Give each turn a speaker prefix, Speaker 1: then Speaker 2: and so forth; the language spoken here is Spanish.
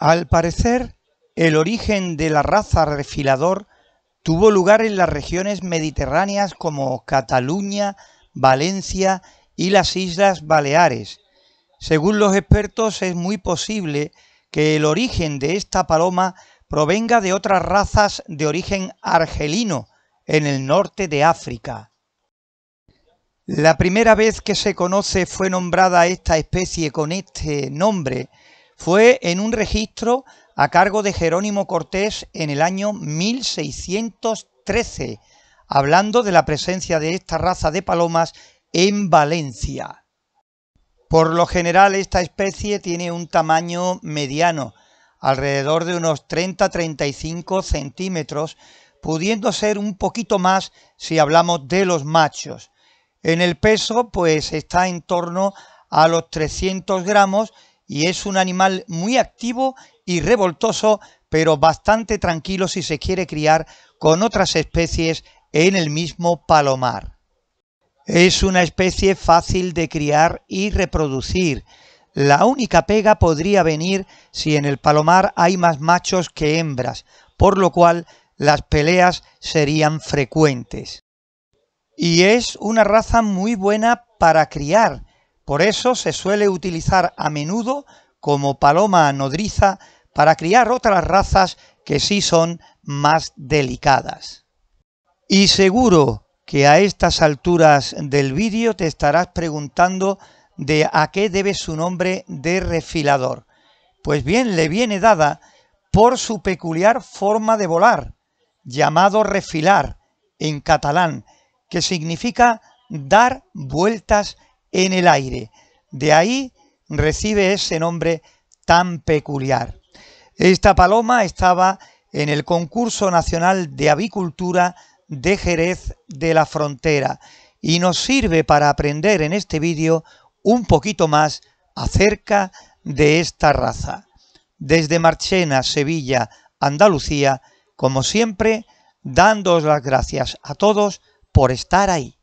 Speaker 1: Al parecer, el origen de la raza refilador tuvo lugar en las regiones mediterráneas como Cataluña, Valencia y las Islas Baleares. Según los expertos es muy posible que el origen de esta paloma provenga de otras razas de origen argelino en el norte de África. La primera vez que se conoce fue nombrada esta especie con este nombre fue en un registro a cargo de Jerónimo Cortés en el año 1613, hablando de la presencia de esta raza de palomas en Valencia. Por lo general esta especie tiene un tamaño mediano, alrededor de unos 30-35 centímetros, pudiendo ser un poquito más si hablamos de los machos. En el peso pues está en torno a los 300 gramos y es un animal muy activo y revoltoso, pero bastante tranquilo si se quiere criar con otras especies en el mismo palomar. Es una especie fácil de criar y reproducir. La única pega podría venir si en el palomar hay más machos que hembras, por lo cual las peleas serían frecuentes. Y es una raza muy buena para criar, por eso se suele utilizar a menudo como paloma nodriza para criar otras razas que sí son más delicadas. Y seguro que a estas alturas del vídeo te estarás preguntando de a qué debe su nombre de refilador. Pues bien, le viene dada por su peculiar forma de volar, llamado refilar en catalán, que significa dar vueltas en el aire. De ahí recibe ese nombre tan peculiar. Esta paloma estaba en el concurso nacional de avicultura de Jerez de la Frontera y nos sirve para aprender en este vídeo un poquito más acerca de esta raza. Desde Marchena, Sevilla, Andalucía, como siempre, dándoos las gracias a todos por estar ahí.